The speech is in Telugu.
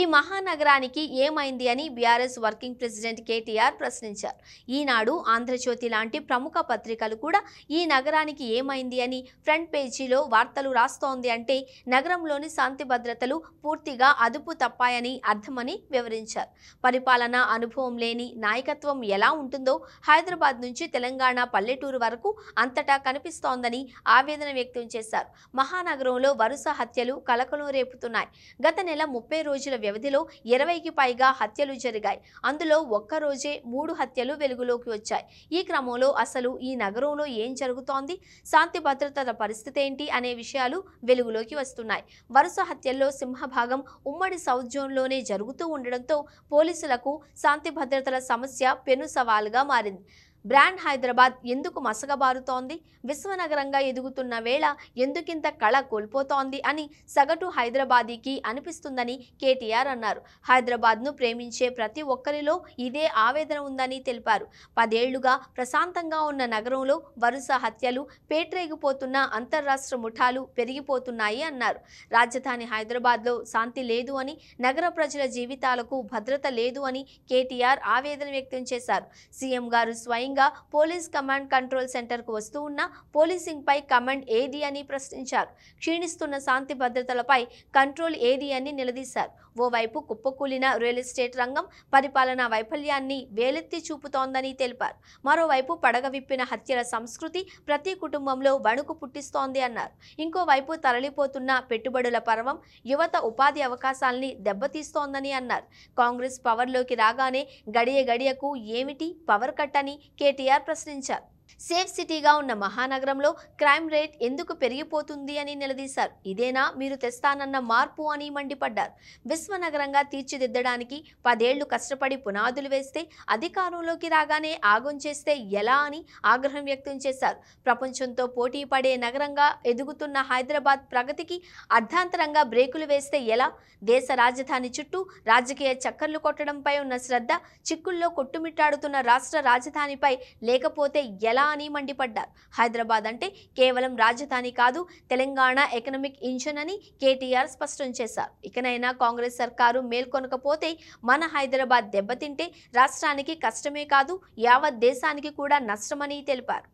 ఈ మహానగరానికి ఏమైంది అని బీఆర్ఎస్ వర్కింగ్ ప్రెసిడెంట్ కేటీఆర్ ప్రశ్నించారు ఈనాడు ఆంధ్రజ్యోతి లాంటి ప్రముఖ పత్రికలు కూడా ఈ నగరానికి ఏమైంది అని ఫ్రంట్ పేజీలో వార్తలు రాస్తోంది అంటే నగరంలోని శాంతి భద్రతలు పూర్తిగా అదుపు తప్పాయని అర్థమని వివరించారు పరిపాలన అనుభవం లేని నాయకత్వం ఎలా ఉంటుందో హైదరాబాద్ నుంచి తెలంగాణ పల్లెటూరు వరకు అంతటా కనిపిస్తోందని ఆవేదన వ్యక్తం చేశారు మహానగరంలో వరుస హత్యలు కలకలం రేపుతున్నాయి గత నెల ముప్పై రోజుల వ్యవధిలో ఇరవైకి పైగా హత్యలు జరిగాయి అందులో ఒక్కరోజే మూడు హత్యలు వెలుగులోకి వచ్చాయి ఈ క్రమంలో అసలు ఈ నగరంలో ఏం జరుగుతోంది శాంతి భద్రతల పరిస్థితి ఏంటి అనే విషయాలు వెలుగులోకి వస్తున్నాయి వరుస హత్యల్లో సింహభాగం ఉమ్మడి సౌత్ జోన్లోనే జరుగుతూ ఉండడంతో పోలీసులకు శాంతి భద్రతల సమస్య పెను సవాలుగా మారింది బ్రాండ్ హైదరాబాద్ ఎందుకు మసగబారుతోంది విశ్వనగరంగా ఎదుగుతున్న వేళ ఎందుకింత కళ కోల్పోతోంది అని సగటు హైదరాబాదీకి అనిపిస్తుందని కేటీఆర్ అన్నారు హైదరాబాద్ను ప్రేమించే ప్రతి ఒక్కరిలో ఇదే ఆవేదన ఉందని తెలిపారు పదేళ్లుగా ప్రశాంతంగా ఉన్న నగరంలో వరుస హత్యలు పేట్రేగిపోతున్న అంతర్రాష్ట్ర ముఠాలు పెరిగిపోతున్నాయి అన్నారు రాజధాని హైదరాబాద్లో శాంతి లేదు అని నగర ప్రజల జీవితాలకు భద్రత లేదు అని కేటీఆర్ ఆవేదన వ్యక్తం చేశారు సీఎం గారు స్వయంగా ముఖ్యంగా పోలీస్ కమాండ్ కంట్రోల్ సెంటర్కు వస్తూ ఉన్న పోలీసింగ్పై కమాండ్ ఏది అని ప్రశ్నించారు క్షీణిస్తున్న శాంతి భద్రతలపై కంట్రోల్ ఏది అని నిలదీశారు ఓవైపు కుప్పకూలిన రియల్ ఎస్టేట్ రంగం పరిపాలనా వైఫల్యాన్ని వేలెత్తి చూపుతోందని తెలిపారు మరోవైపు పడగ విప్పిన హత్యల సంస్కృతి ప్రతి కుటుంబంలో వణుకు పుట్టిస్తోంది అన్నారు ఇంకోవైపు తరలిపోతున్న పెట్టుబడుల పర్వం యువత ఉపాధి అవకాశాల్ని దెబ్బతీస్తోందని అన్నారు కాంగ్రెస్ పవర్లోకి రాగానే గడియ గడియకు ఏమిటి పవర్ కట్ అని కేటీఆర్ ప్రశ్నించారు సేఫ్ సిటీగా ఉన్న మహానగరంలో క్రైమ్ రేట్ ఎందుకు పెరిగిపోతుంది అని నిలదీశారు ఇదేనా మీరు తెస్తానన్న మార్పు అని మండిపడ్డారు విశ్వనగరంగా తీర్చిదిద్దడానికి పదేళ్లు కష్టపడి పునాదులు వేస్తే అధికారంలోకి రాగానే ఆగం చేస్తే ఎలా అని ఆగ్రహం వ్యక్తం చేశారు ప్రపంచంతో పోటీ పడే నగరంగా ఎదుగుతున్న హైదరాబాద్ ప్రగతికి అర్ధాంతరంగా బ్రేకులు వేస్తే ఎలా దేశ రాజధాని చుట్టూ రాజకీయ చక్కర్లు కొట్టడంపై ఉన్న శ్రద్ధ చిక్కుల్లో కొట్టుమిట్టాడుతున్న రాష్ట్ర రాజధానిపై లేకపోతే ఎలా ఎలా అని మండిపడ్డారు హైదరాబాద్ అంటే కేవలం రాజధాని కాదు తెలంగాణ ఎకనామిక్ ఇంజన్ అని కేటీఆర్ స్పష్టం చేశారు ఇకనైనా కాంగ్రెస్ సర్కారు మేల్కొనకపోతే మన హైదరాబాద్ దెబ్బతింటే రాష్ట్రానికి కష్టమే కాదు యావత్ దేశానికి కూడా నష్టమని తెలిపారు